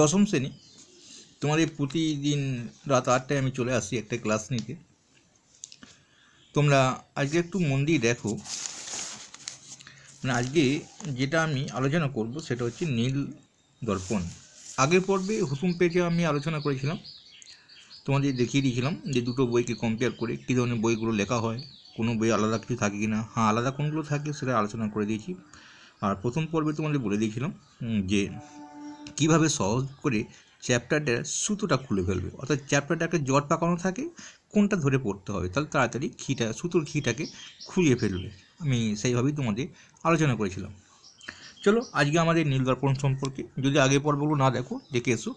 দশম শ্রেণী তোমাদের প্রতিদিন রাত আটটায় আমি চলে আসি একটা ক্লাস নিতে তোমরা আজকে একটু মন দিয়ে দেখো মানে আজকে যেটা আমি আলোচনা করব সেটা হচ্ছে নীল দর্পণ আগের পর্বে হুসুম পেটে আমি আলোচনা করেছিলাম তোমাদের দেখিয়ে দিয়েছিলাম যে দুটো বইকে কম্পেয়ার করে কী ধরনের বইগুলো লেখা হয় কোনো বই আলাদা কিছু থাকে কি না হ্যাঁ আলাদা কোনগুলো থাকে সেটা আলোচনা করে দিয়েছি আর প্রথম পর্বে তোমাদের বলে দিয়েছিলাম যে কিভাবে সহজ করে চ্যাপ্টারটার সুতোটা খুলে ফেলবে অর্থাৎ চ্যাপ্টারটা একটা জট পাকানো থাকে কোনটা ধরে পড়তে হবে তাহলে তাড়াতাড়ি খিটা সুতোর খিটাকে খুঁজে ফেলবে আমি সেইভাবেই তোমাদের আলোচনা করেছিলাম চলো আজকে আমাদের নীলদর্পণ সম্পর্কে যদি আগে পর্বগুলো না দেখো দেখে এসো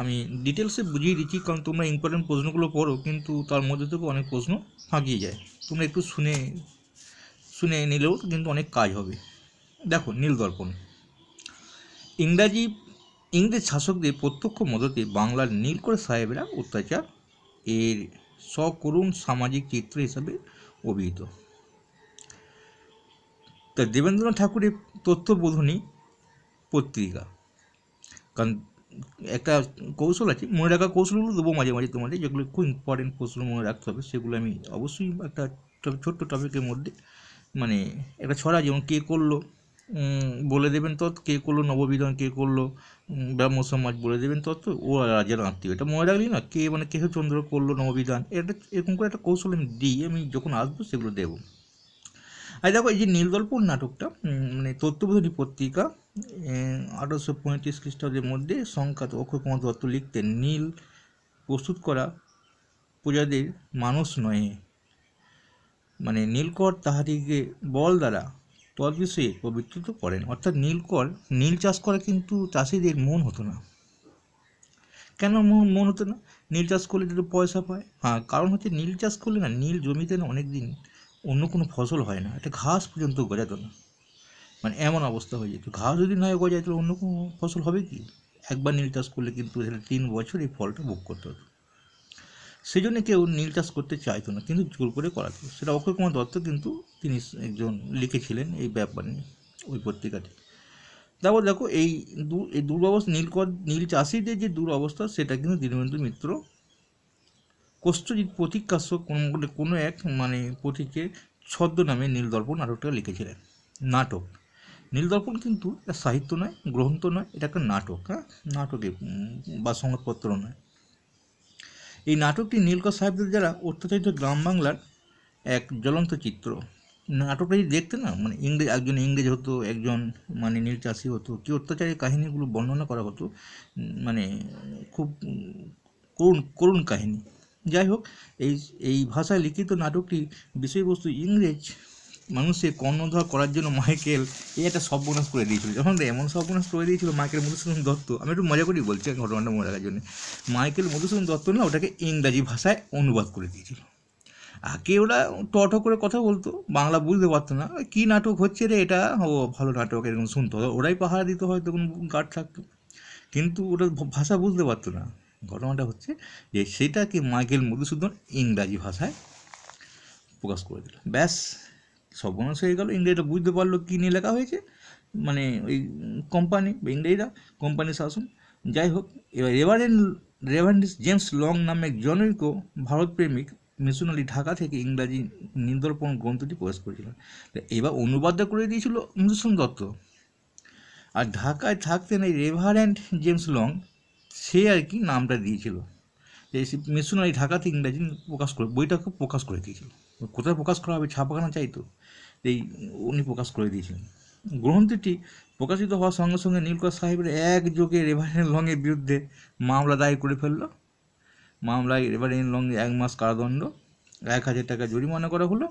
আমি ডিটেলসে বুঝিয়ে দিচ্ছি কারণ তোমরা ইম্পর্টেন্ট প্রশ্নগুলো পড়ো কিন্তু তার মধ্যে থেকে অনেক প্রশ্ন ফাঁকিয়ে যায় তোমরা একটু শুনে শুনে নিলেও কিন্তু অনেক কাজ হবে দেখো নীলদর্পণ ইংরাজি ইংরেজ শাসকদের প্রত্যক্ষ মদতে বাংলার নীলকর সাহেবরা অত্যাচার এর সকরুণ সামাজিক চিত্র হিসাবে অভিহিত তা দেবেন্দ্রনাথ ঠাকুরের তথ্যবোধনী পত্রিকা কারণ একটা কৌশল আছে মনে রাখা কৌশলগুলো দেবো মাঝে মাঝে তোমাদের যেগুলো খুব ইম্পর্টেন্ট কৌশল মনে রাখতে হবে সেগুলো আমি অবশ্যই একটা ছোট্ট টপিকের মধ্যে মানে একটা ছড়া যেমন কে করলো বলে দেবেন তত কে করলো নববিধান কে করলো ব্রাহ্ম সমাজ বলে দেবেন তত ও রাজার আত্মীয় এটা মনে রাখলি না কে মানে চন্দ্র করলো নববিধান এটা এরকম করে একটা কৌশল আমি দিই আমি যখন আসবো সেগুলো দেবো আর দেখো এই যে নীলদলপুর নাটকটা মানে তত্ত্ববোধনী পত্রিকা আঠারোশো পঁয়ত্রিশ খ্রিস্টাব্দের মধ্যে সংখ্যাত অক্ষয় কুমার দত্ত লিখতেন নীল প্রস্তুত করা প্রজাদের মানুষ নয় মানে নীলকর তাহাদিকে বল দ্বারা তলবিষয়ে প্রবৃত্ত করেন অর্থাৎ নীলকর নীল চাষ করে কিন্তু চাষিদের মন হতো না কেন মন মন হতো না নীল চাষ করলে যদি পয়সা পায় হ্যাঁ কারণ হচ্ছে নীল চাষ করলে না নীল জমিতে না অনেক দিন অন্য কোনো ফসল হয় না একটা ঘাস পর্যন্ত গজাত না মানে এমন অবস্থা হয়ে যেত ঘাস যদি না গজায় তাহলে অন্য কোনো ফসল হবে কি একবার নীল চাষ করলে কিন্তু তিন বছর এই ফলটা ভোগ করতে হতো সেই জন্য কেউ নীল চাষ করতে চাইতো না কিন্তু জোর করে করাতো সেটা অক্ষয় কুমার দত্ত কিন্তু তিনি একজন লিখেছিলেন এই ব্যাপার নিয়ে ওই পত্রিকাটি তারপর দেখো এই দু এই দুরবস্থা নীলকর নীল চাষিদের যে দুরবস্থা সেটা কিন্তু দীনবন্ধু মিত্র প্রতীক প্রতীকাশ্য কোনো কোনো এক মানে প্রতীকের ছদ্ম নামে নীলদর্পণ নাটকটা লিখেছিলেন নাটক নীলদর্পণ কিন্তু সাহিত্য নয় গ্রন্থ নয় এটা একটা নাটক হ্যাঁ নাটকে বা সংবাদপত্র নয় এই নাটকটি নীলকর সাহেবদের দ্বারা অত্যাচারিত গ্রাম বাংলার এক জ্বলন্ত চিত্র নাটকটা যদি দেখতে না মানে ইংরেজ একজন ইংরেজ হতো একজন মানে নীল চাষি হতো কি অত্যাচারের কাহিনীগুলো বর্ণনা করা হতো মানে খুব করুণ করুণ কাহিনী যাই হোক এই এই ভাষায় লিখিত নাটকটি বিষয়বস্তু ইংরেজ কর্ণ কর্ণধার করার জন্য মাইকেল এই একটা সর্বনাশ করে দিয়েছিল যখন এমন সর্বনাশ করে দিয়েছিল মাইকেল মধুসূদন দত্ত আমি একটু মজা করেই বলছি ঘটনাটা মনে রাখার জন্য মাইকেল মধুসূদন দত্ত না ওটাকে ইংরাজি ভাষায় অনুবাদ করে দিয়েছিল আগে ওরা টট করে কথা বলতো বাংলা বুঝতে পারতো না কী নাটক হচ্ছে রে এটা ও ভালো নাটক এরকম শুনতো ওরাই পাহাড়া দিত হয়তো কোনো গার্ড থাকতো কিন্তু ওটা ভাষা বুঝতে পারতো না ঘটনাটা হচ্ছে যে সেটাকে মাইকেল মধুসূদন ইংরাজি ভাষায় প্রকাশ করে দিল ব্যাস সর্বনাশ হয়ে গেল ইংরেজরা বুঝতে পারলো কী নিয়ে লেখা হয়েছে মানে ওই কোম্পানি ইংরেজরা কোম্পানি শাসন যাই হোক এবার রেভারেন্ড রেভারেন্ডিস জেমস লং নামে জনৈক ভারতপ্রেমিক মিশনালি ঢাকা থেকে ইংরাজি নিন্দরপণ গ্রন্থটি প্রকাশ করেছিলেন এবার অনুবাদটা করে দিয়েছিল মধুসূন দত্ত আর ঢাকায় থাকতেন এই রেভারেন্ড জেমস লং সে আর কি নামটা দিয়েছিল এই মিশনারি ঢাকাতে ইংরাজি প্রকাশ করে বইটাকে প্রকাশ করে দিয়েছিল কোথায় প্রকাশ করা হবে ছাপাখানা চাই তো এই উনি প্রকাশ করে দিয়েছিলেন গ্রন্থটি প্রকাশিত হওয়ার সঙ্গে সঙ্গে নীলকর সাহেবের একযোগে রেভারেন্ট লংয়ের বিরুদ্ধে মামলা দায়ের করে ফেলল মামলায় রেভারেন লং এক মাস কারাদণ্ড এক হাজার টাকা জরিমানা করা হলো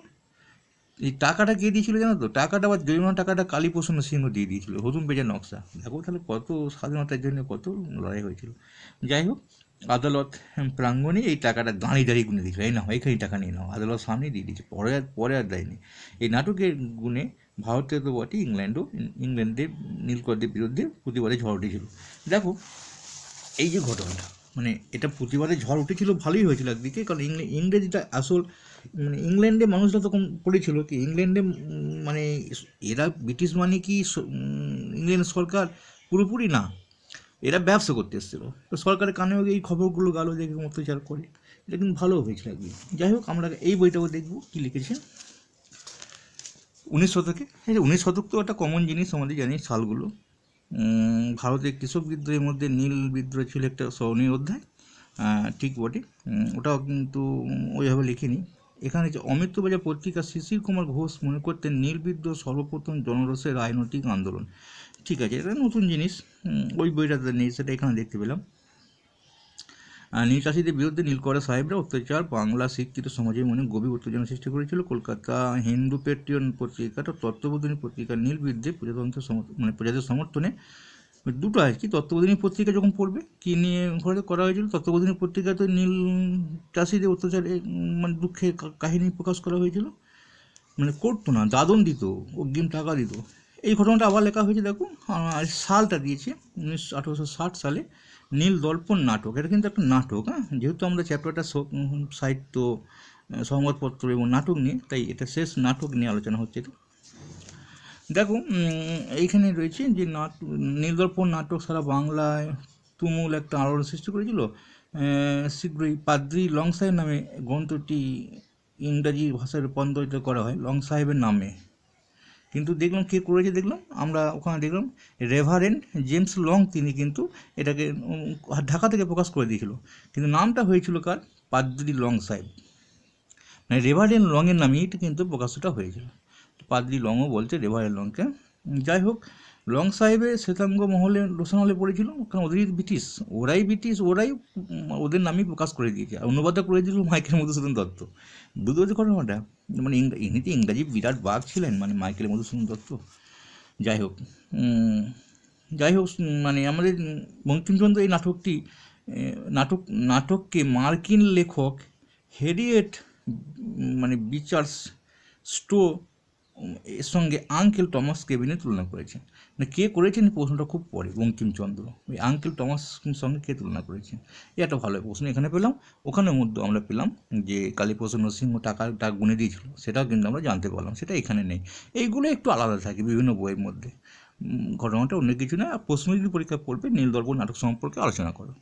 এই টাকাটা কে দিয়েছিল জানো তো টাকাটা বা জরিমানা টাকাটা কালীপ্রসন্ন সিংহ দিয়ে দিয়েছিল হজুম পেজের নকশা দেখো তাহলে কত স্বাধীনতার জন্য কত লড়াই হয়েছিল যাই হোক আদালত প্রাঙ্গণে এই টাকাটা দাঁড়িয়ে দাঁড়িয়ে গুনে দিয়েছিল এই নাও এখানে টাকা নিয়ে নাও আদালত সামনে দিয়ে দিয়েছে পরে আর পরে আর দেয়নি এই নাটকের গুণে ভারতের তো বটে ইংল্যান্ডও ইংল্যান্ডের নীলকরদের বিরুদ্ধে প্রতিবাদে ঝড় উঠেছিল দেখো এই যে ঘটনাটা মানে এটা প্রতিবাদে ঝড় উঠেছিল ভালোই হয়েছিল একদিকে কারণ ইংরেজিটা আসল মানে ইংল্যান্ডে মানুষরা তখন পড়েছিল কি ইংল্যান্ডে মানে এরা ব্রিটিশ মানে কি ইংল্যান্ড সরকার পুরোপুরি না এরা ব্যবসা করতে এসেছিলো তো সরকারের কানেও এই খবরগুলো গালো যে অত্যাচার করে এটা কিন্তু ভালো হয়েছিল একদিন যাই হোক আমরা এই বইটাও দেখবো কী লিখেছেন উনিশ শতকে হ্যাঁ উনিশ শতক তো একটা কমন জিনিস আমাদের জানি সালগুলো ভারতের কৃষক বিদ্রোহের মধ্যে নীল বিদ্রোহ ছিল একটা স্মরণীয় অধ্যায় ঠিক বটে ওটাও কিন্তু ওইভাবে লিখিনি এখানে যে অমৃতবাজার পত্রিকা শিশির কুমার ঘোষ মনে করতেন নীল বিদ্রোহ সর্বপ্রথম জনরসের রাজনৈতিক আন্দোলন ঠিক আছে এটা নতুন জিনিস ওই বইটাতে নেই সেটা এখানে দেখতে পেলাম নীলচাষীদের বিরুদ্ধে নীলকরা সাহেবরা অত্যাচার বাংলা শিক্ষিত সমাজের মনে গভীর উত্তেজনা সৃষ্টি করেছিল কলকাতা হিন্দু পেট্রিয়ন পত্রিকাটা তত্ত্ববোধনী পত্রিকা নীল বিরুদ্ধে প্রজাতন্ত্র মানে প্রজাদের সমর্থনে দুটো আর কি তত্ত্ববোধনী পত্রিকা যখন পড়বে কী নিয়ে ঘরে করা হয়েছিল তত্ত্ববোধনী পত্রিকা তো নীল চাষিদের অত্যাচারে মানে দুঃখের কাহিনী প্রকাশ করা হয়েছিল মানে করতো না দাদন দিত অগ্রিম টাকা দিত এই ঘটনাটা আবার লেখা হয়েছে দেখো সালটা দিয়েছে উনিশশো আঠেরোশো ষাট সালে নীল দর্পণ নাটক এটা কিন্তু একটা নাটক হ্যাঁ যেহেতু আমরা চ্যাপ্টারটা সাহিত্য সংবাদপত্র এবং নাটক নিয়ে তাই এটা শেষ নাটক নিয়ে আলোচনা হচ্ছে এটা দেখো এইখানে রয়েছে যে নাট নীলদর্পণ নাটক সারা বাংলায় তুমুল একটা আলোড়ন সৃষ্টি করেছিল শীঘ্রই পাদ্রি লং সাহেব নামে গ্রন্থটি ইংরাজি ভাষায় রূপান্তরিত করা হয় লং সাহেবের নামে কিন্তু দেখলাম কে করেছে দেখলাম আমরা ওখানে দেখলাম রেভারেন্ড জেমস লং তিনি কিন্তু এটাকে ঢাকা থেকে প্রকাশ করে দিয়েছিল কিন্তু নামটা হয়েছিল কার পাদ্রি লং সাহেব মানে রেভারেন্ড লংয়ের নামেই এটা কিন্তু প্রকাশটা হয়েছিল পাদ্রি লংও বলছে রেভারেন্ড লংকে যাই হোক লং সাহেবের শ্বেতাঙ্গ মহলে রোশন হলে পড়েছিল কারণ ওদেরই ব্রিটিশ ওরাই ব্রিটিশ ওরাই ওদের নামই প্রকাশ করে দিয়েছে আর অনুবাদটা করে দিল মাইকেল মধুসূদন দত্ত বুঝতে পারছি ঘটনাটা মানে এমনিতে ইংরাজি বিরাট বাঘ ছিলেন মানে মাইকেল মধুসূদন দত্ত যাই হোক যাই হোক মানে আমাদের বঙ্কিমচন্দ্র এই নাটকটি নাটক নাটককে মার্কিন লেখক হেরিয়েট মানে বিচার্স স্টো এর সঙ্গে আঙ্কেল টমাস কেবিনের তুলনা করেছেন মানে কে করেছেন প্রশ্নটা খুব পরে বঙ্কিমচন্দ্র ওই আঙ্কেল টমাস সঙ্গে কে তুলনা করেছেন এ একটা ভালো প্রশ্ন এখানে পেলাম ওখানে মধ্যে আমরা পেলাম যে কালীপ্রসন্ন নরসিংহ টাকা টাকা গুনে দিয়েছিল সেটাও কিন্তু আমরা জানতে পারলাম সেটা এখানে নেই এইগুলো একটু আলাদা থাকে বিভিন্ন বইয়ের মধ্যে ঘটনাটা অন্য কিছু না প্রশ্ন পরীক্ষা পড়বে নীলদর্পণ নাটক সম্পর্কে আলোচনা করো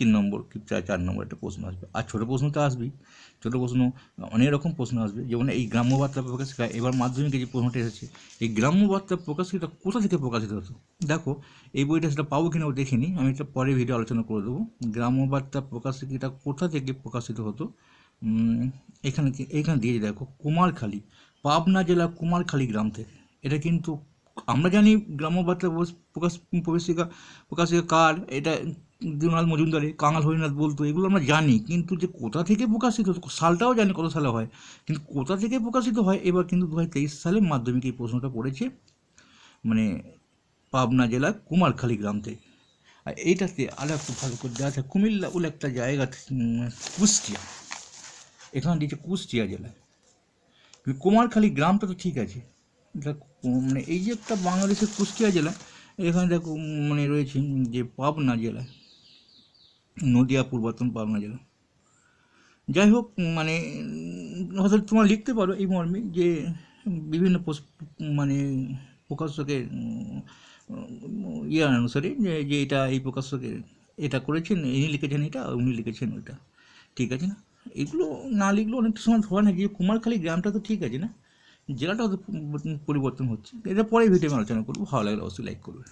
তিন নম্বর কি চার চার নম্বর একটা প্রশ্ন আসবে আর ছোটো প্রশ্ন তো আসবেই ছোটো প্রশ্ন অনেক রকম প্রশ্ন আসবে যেমন এই গ্রাম্য বার্তা প্রকাশিকা এবার মাধ্যমিকে যে প্রশ্নটা এসেছে এই গ্রাম্য বার্তা প্রকাশিকা কোথা থেকে প্রকাশিত হতো দেখো এই বইটা সেটা পাবো কিনা দেখিনি আমি এটা পরে ভিডিও আলোচনা করে দেবো গ্রাম্য বার্তা প্রকাশিকাটা কোথা থেকে প্রকাশিত হতো এখানে এখানে দিয়ে দেখো কুমারখালী পাবনা জেলা কুমারখালী গ্রাম থেকে এটা কিন্তু আমরা জানি গ্রাম্য বার্তা প্রকাশ প্রবেশিকা প্রকাশিকা কার এটা দেবনাথ মজুমদারে কাঙাল হরিনাথ বলতো এগুলো আমরা জানি কিন্তু যে কোথা থেকে প্রকাশিত সালটাও জানি কত সালে হয় কিন্তু কোথা থেকে প্রকাশিত হয় এবার কিন্তু দু সালে মাধ্যমিক এই প্রশ্নটা পড়েছে মানে পাবনা জেলার কুমারখালী গ্রাম থেকে আর এইটাতে আরও একটু ভালো করে দেওয়া আছে কুমিল্লা বলে একটা জায়গা কুষ্টিয়া এখানে দিয়েছে কুষ্টিয়া জেলায় কুমারখালী গ্রামটা তো ঠিক আছে মানে এই যে একটা বাংলাদেশের কুষ্টিয়া জেলা এখানে দেখো মানে রয়েছে যে পাবনা জেলায় নদিয়া পূর্বতন পাবনা জেলা যাই হোক মানে হয়তো তোমার লিখতে পারো এই মর্মে যে বিভিন্ন মানে প্রকাশকের ইয়ার অনুসারে যে এটা এই প্রকাশকের এটা করেছেন ইনি লিখেছেন এটা উনি লিখেছেন ওইটা ঠিক আছে না এগুলো না লিখলেও অনেকটা সময় ধরা যে কুমারখালী গ্রামটা তো ঠিক আছে না জেলাটা পরিবর্তন হচ্ছে এটা পরে ভিডিও আমি আলোচনা করবো ভালো লাগলে অবশ্যই লাইক করবে